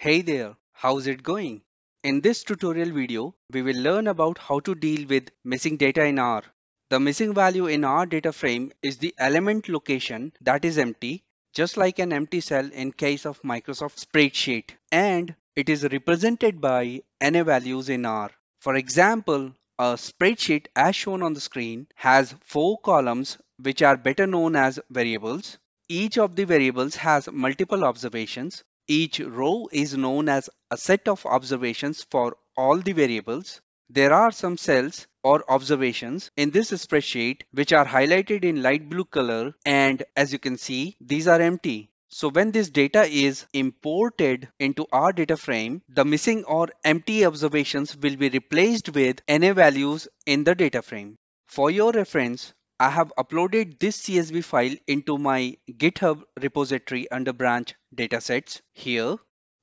Hey there, how's it going? In this tutorial video, we will learn about how to deal with missing data in R. The missing value in R data frame is the element location that is empty, just like an empty cell in case of Microsoft spreadsheet. And it is represented by NA values in R. For example, a spreadsheet as shown on the screen has four columns which are better known as variables. Each of the variables has multiple observations each row is known as a set of observations for all the variables. There are some cells or observations in this spreadsheet which are highlighted in light blue color and as you can see these are empty. So when this data is imported into our data frame, the missing or empty observations will be replaced with NA values in the data frame. For your reference, I have uploaded this CSV file into my GitHub repository under branch datasets here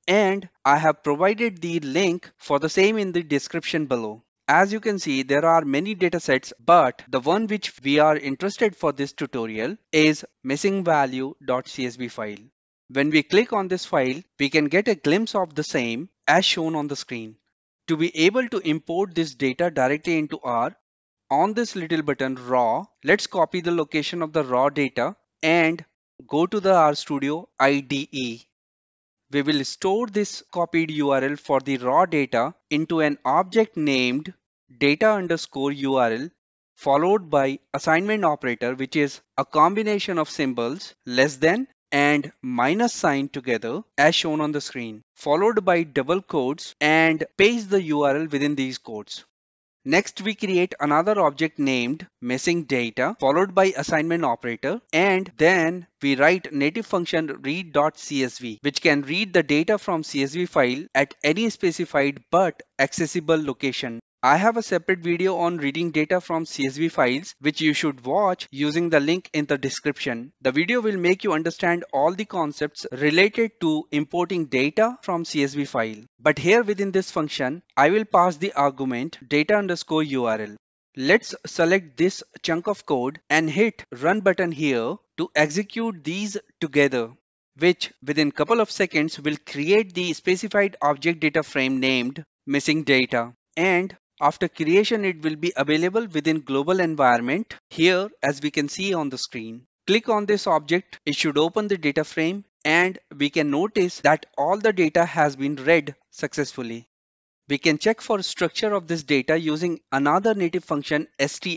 and I have provided the link for the same in the description below. As you can see, there are many datasets, but the one which we are interested for this tutorial is missingvalue.csv file. When we click on this file, we can get a glimpse of the same as shown on the screen. To be able to import this data directly into R, on this little button raw, let's copy the location of the raw data and go to the RStudio IDE. We will store this copied URL for the raw data into an object named data underscore URL followed by assignment operator which is a combination of symbols less than and minus sign together as shown on the screen followed by double quotes and paste the URL within these quotes. Next, we create another object named missing data followed by assignment operator and then we write native function read.csv which can read the data from CSV file at any specified but accessible location. I have a separate video on reading data from CSV files which you should watch using the link in the description. The video will make you understand all the concepts related to importing data from CSV file. But here within this function, I will pass the argument data underscore URL. Let's select this chunk of code and hit run button here to execute these together which within couple of seconds will create the specified object data frame named missing data and after creation, it will be available within global environment here as we can see on the screen. Click on this object. It should open the data frame and we can notice that all the data has been read successfully. We can check for structure of this data using another native function str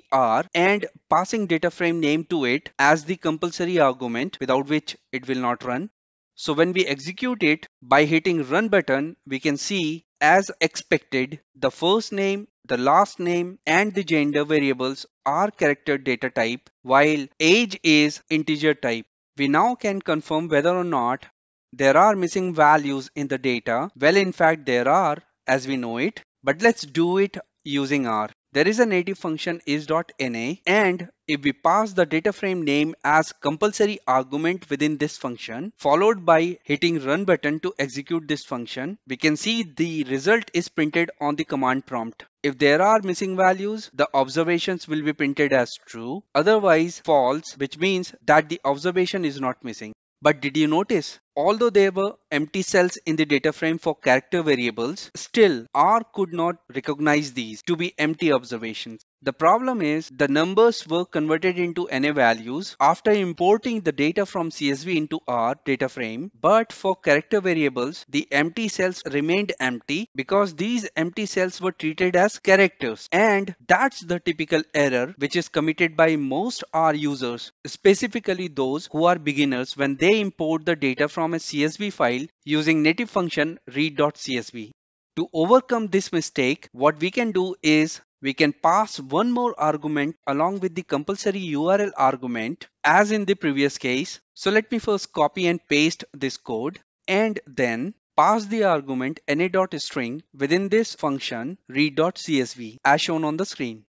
and passing data frame name to it as the compulsory argument without which it will not run. So when we execute it by hitting run button, we can see as expected, the first name, the last name and the gender variables are character data type while age is integer type. We now can confirm whether or not there are missing values in the data. Well, in fact, there are as we know it, but let's do it using R. There is a native function is.na and if we pass the data frame name as compulsory argument within this function followed by hitting run button to execute this function, we can see the result is printed on the command prompt. If there are missing values, the observations will be printed as true, otherwise false, which means that the observation is not missing. But did you notice? Although there were empty cells in the data frame for character variables, still R could not recognize these to be empty observations. The problem is the numbers were converted into NA values after importing the data from CSV into our data frame. But for character variables, the empty cells remained empty because these empty cells were treated as characters. And that's the typical error which is committed by most R users, specifically those who are beginners when they import the data from a CSV file using native function read.csv. To overcome this mistake, what we can do is we can pass one more argument along with the compulsory URL argument as in the previous case. So let me first copy and paste this code and then pass the argument any.string within this function read.csv as shown on the screen.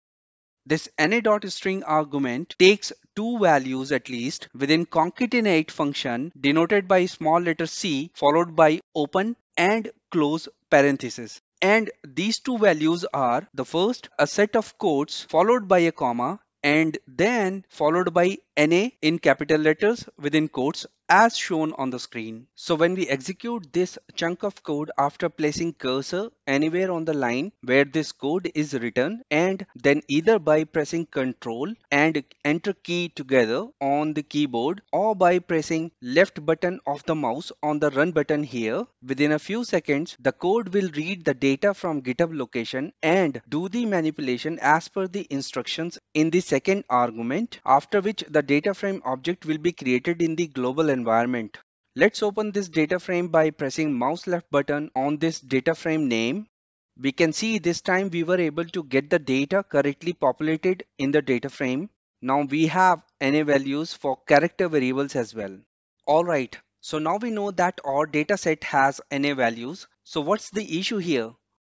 This any.string argument takes two values at least within concatenate function denoted by small letter c followed by open and close parenthesis. And these two values are the first a set of quotes followed by a comma and then followed by NA in capital letters within quotes as shown on the screen. So when we execute this chunk of code after placing cursor anywhere on the line where this code is written and then either by pressing control and enter key together on the keyboard or by pressing left button of the mouse on the run button here within a few seconds the code will read the data from github location and do the manipulation as per the instructions in the second argument after which the data frame object will be created in the global environment environment. Let's open this data frame by pressing mouse left button on this data frame name. We can see this time we were able to get the data correctly populated in the data frame. Now we have NA values for character variables as well. Alright, so now we know that our data set has NA values. So what's the issue here?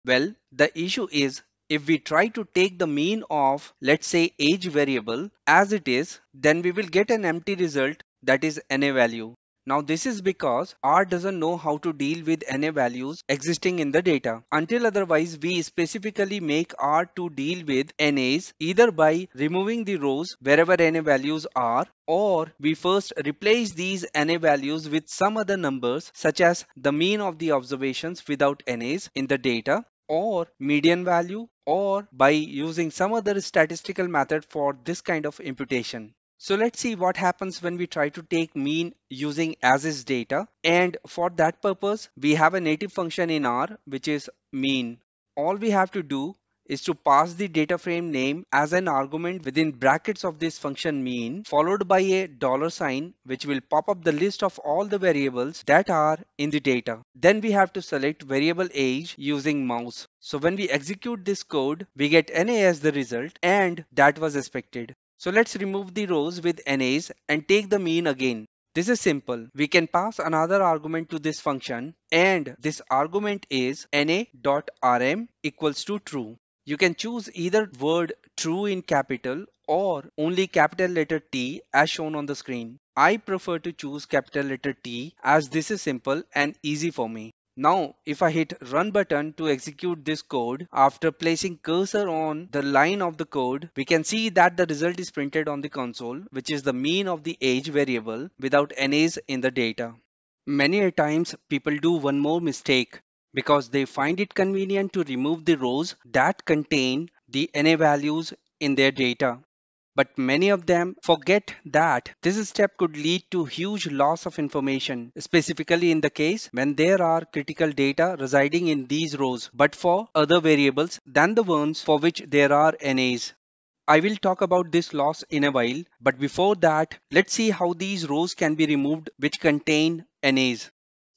Well, the issue is if we try to take the mean of let's say age variable as it is, then we will get an empty result that is NA value. Now this is because R doesn't know how to deal with NA values existing in the data. Until otherwise we specifically make R to deal with NAs either by removing the rows wherever NA values are or we first replace these NA values with some other numbers such as the mean of the observations without NAs in the data or median value or by using some other statistical method for this kind of imputation. So let's see what happens when we try to take mean using as is data. And for that purpose, we have a native function in R, which is mean. All we have to do is to pass the data frame name as an argument within brackets of this function mean followed by a dollar sign which will pop up the list of all the variables that are in the data. Then we have to select variable age using mouse. So when we execute this code, we get NA as the result and that was expected. So let's remove the rows with NAs and take the mean again. This is simple. We can pass another argument to this function and this argument is na.rm equals to true. You can choose either word true in capital or only capital letter T as shown on the screen. I prefer to choose capital letter T as this is simple and easy for me. Now, if I hit run button to execute this code, after placing cursor on the line of the code, we can see that the result is printed on the console, which is the mean of the age variable without NAs in the data. Many a times people do one more mistake because they find it convenient to remove the rows that contain the NA values in their data. But many of them forget that this step could lead to huge loss of information, specifically in the case when there are critical data residing in these rows, but for other variables than the ones for which there are NAs. I will talk about this loss in a while, but before that, let's see how these rows can be removed which contain NAs.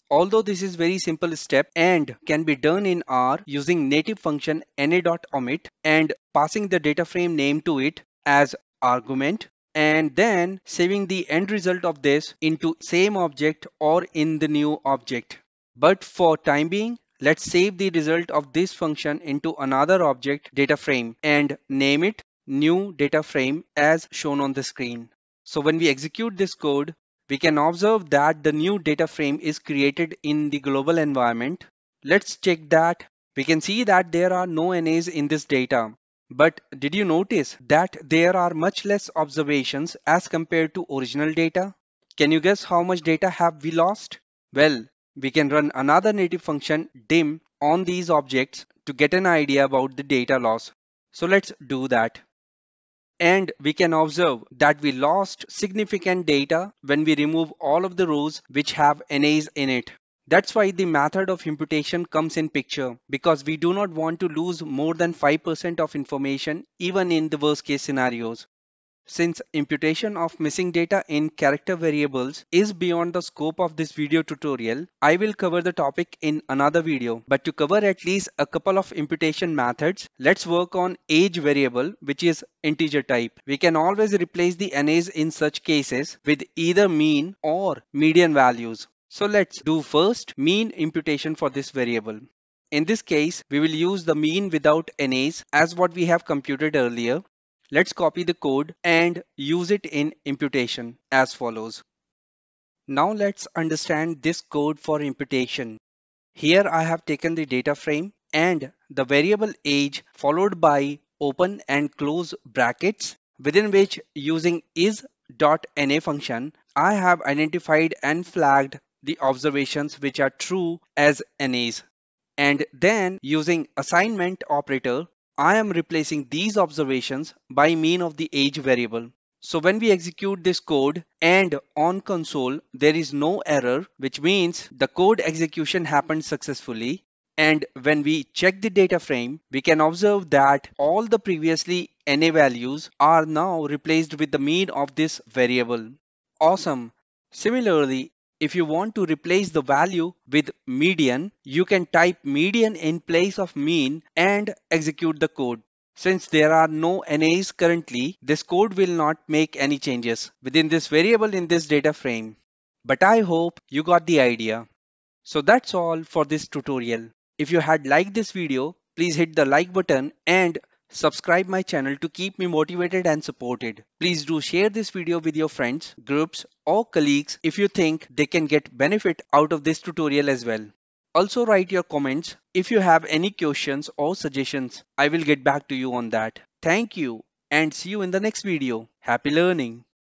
Although this is very simple step and can be done in R using native function na.omit and passing the data frame name to it as argument and then saving the end result of this into same object or in the new object. But for time being, let's save the result of this function into another object data frame and name it new data frame as shown on the screen. So when we execute this code, we can observe that the new data frame is created in the global environment. Let's check that. We can see that there are no NAs in this data. But did you notice that there are much less observations as compared to original data? Can you guess how much data have we lost? Well, we can run another native function dim on these objects to get an idea about the data loss. So let's do that. And we can observe that we lost significant data when we remove all of the rows which have NAs in it. That's why the method of imputation comes in picture because we do not want to lose more than 5% of information even in the worst case scenarios. Since imputation of missing data in character variables is beyond the scope of this video tutorial, I will cover the topic in another video. But to cover at least a couple of imputation methods, let's work on age variable which is integer type. We can always replace the NAs in such cases with either mean or median values. So let's do first mean imputation for this variable. In this case, we will use the mean without NAs as what we have computed earlier. Let's copy the code and use it in imputation as follows. Now let's understand this code for imputation. Here I have taken the data frame and the variable age followed by open and close brackets within which using is.na function I have identified and flagged the observations which are true as NAs. And then using assignment operator, I am replacing these observations by mean of the age variable. So when we execute this code and on console, there is no error, which means the code execution happened successfully. And when we check the data frame, we can observe that all the previously NA values are now replaced with the mean of this variable. Awesome. Similarly, if you want to replace the value with median, you can type median in place of mean and execute the code. Since there are no NAs currently, this code will not make any changes within this variable in this data frame. But I hope you got the idea. So that's all for this tutorial. If you had liked this video, please hit the like button and subscribe my channel to keep me motivated and supported. Please do share this video with your friends, groups or colleagues if you think they can get benefit out of this tutorial as well. Also write your comments if you have any questions or suggestions. I will get back to you on that. Thank you and see you in the next video. Happy learning.